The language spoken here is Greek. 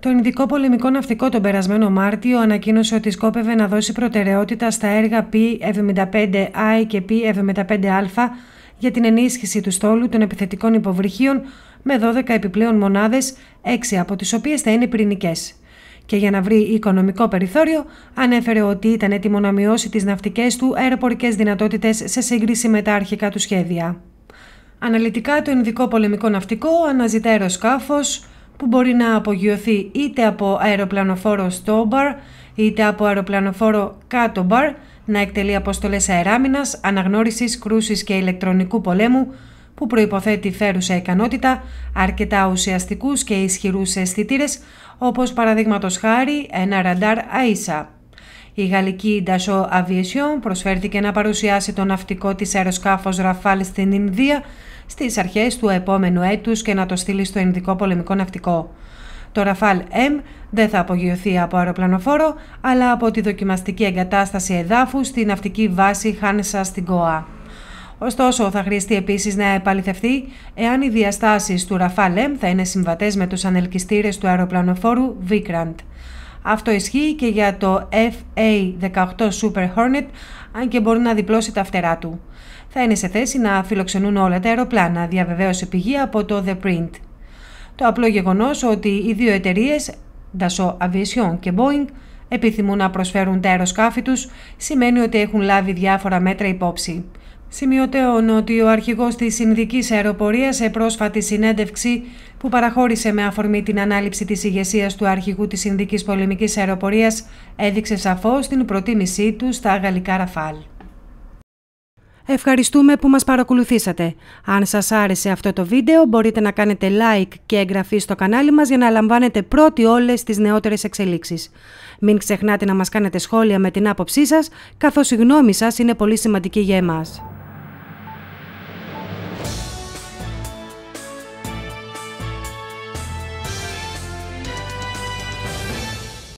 Το Ινδικό Πολεμικό Ναυτικό τον περασμένο Μάρτιο ανακοίνωσε ότι σκόπευε να δώσει προτεραιότητα στα έργα P75I και P75A για την ενίσχυση του στόλου των επιθετικών υποβρυχίων με 12 επιπλέον μονάδες, 6 από τις οποίες θα είναι πυρηνικές. Και για να βρει οικονομικό περιθώριο, ανέφερε ότι ήταν έτοιμο να μειώσει τις ναυτικές του αεροπορικές δυνατότητες σε σύγκριση με τα αρχικά του σχέδια. Αναλυτικά, το Ινδικό Πολεμικό Ναυτικό αναζητά αεροσκάφος, που μπορεί να απογειωθεί είτε από αεροπλανοφόρο Stobar είτε από αεροπλανοφόρο Catobar να εκτελεί αποστολές αεράμινας, αναγνώρισης, κρούσης και ηλεκτρονικού πολέμου που προϋποθέτει φέρουσα ικανότητα, αρκετά ουσιαστικούς και ισχυρούς αισθητήρες, όπως παραδείγματος χάρη ένα ραντάρ ΑΙΣΑ. Η γαλλική Dassault Aviation προσφέρθηκε να παρουσιάσει το ναυτικό της αεροσκάφος Ραφάλ στην Ινδία στις αρχές του επόμενου έτους και να το στείλει στο Ινδικό Πολεμικό Ναυτικό. Το Ραφάλ M δεν θα απογειωθεί από αεροπλανοφόρο, αλλά από τη δοκιμαστική εγκατάσταση εδάφου στη ναυτική βάση Χάνσα στην Κοά. Ωστόσο, θα χρειαστεί επίσης να επαληθευτεί εάν οι διαστάσεις του Ραφάλ M θα είναι συμβατές με τους ανελκυστήρες του αεροπλανοφόρου Vikrant. Αυτό ισχύει και για το FA-18 Super Hornet, αν και μπορεί να διπλώσει τα φτερά του. Θα είναι σε θέση να φιλοξενούν όλα τα αεροπλάνα, διαβεβαίωσε πηγή από το The Print. Το απλό γεγονός ότι οι δύο εταιρείες, Dassault Aviation και Boeing, επιθυμούν να προσφέρουν τα αεροσκάφη τους, σημαίνει ότι έχουν λάβει διάφορα μέτρα υπόψη. Σημειωτέων ότι ο αρχηγός της Συνδικής Αεροπορίας σε πρόσφατη συνέντευξη που παραχώρησε με αφορμή την ανάληψη της ηγεσίας του αρχηγού της Συνδικής Πολεμικής Αεροπορίας έδειξε σαφώς την προτίμησή του στα γαλλικά ραφάλ. Ευχαριστούμε που μας παρακολουθήσατε. Αν σας άρεσε αυτό το βίντεο μπορείτε να κάνετε like και εγγραφή στο κανάλι μας για να λαμβάνετε πρώτοι όλες τις νεότερες εξελίξεις. Μην ξεχνάτε να μας κάνετε σχόλια με την άποψή σας, καθώς η γνώμη σας είναι πολύ σημαντική για εμάς.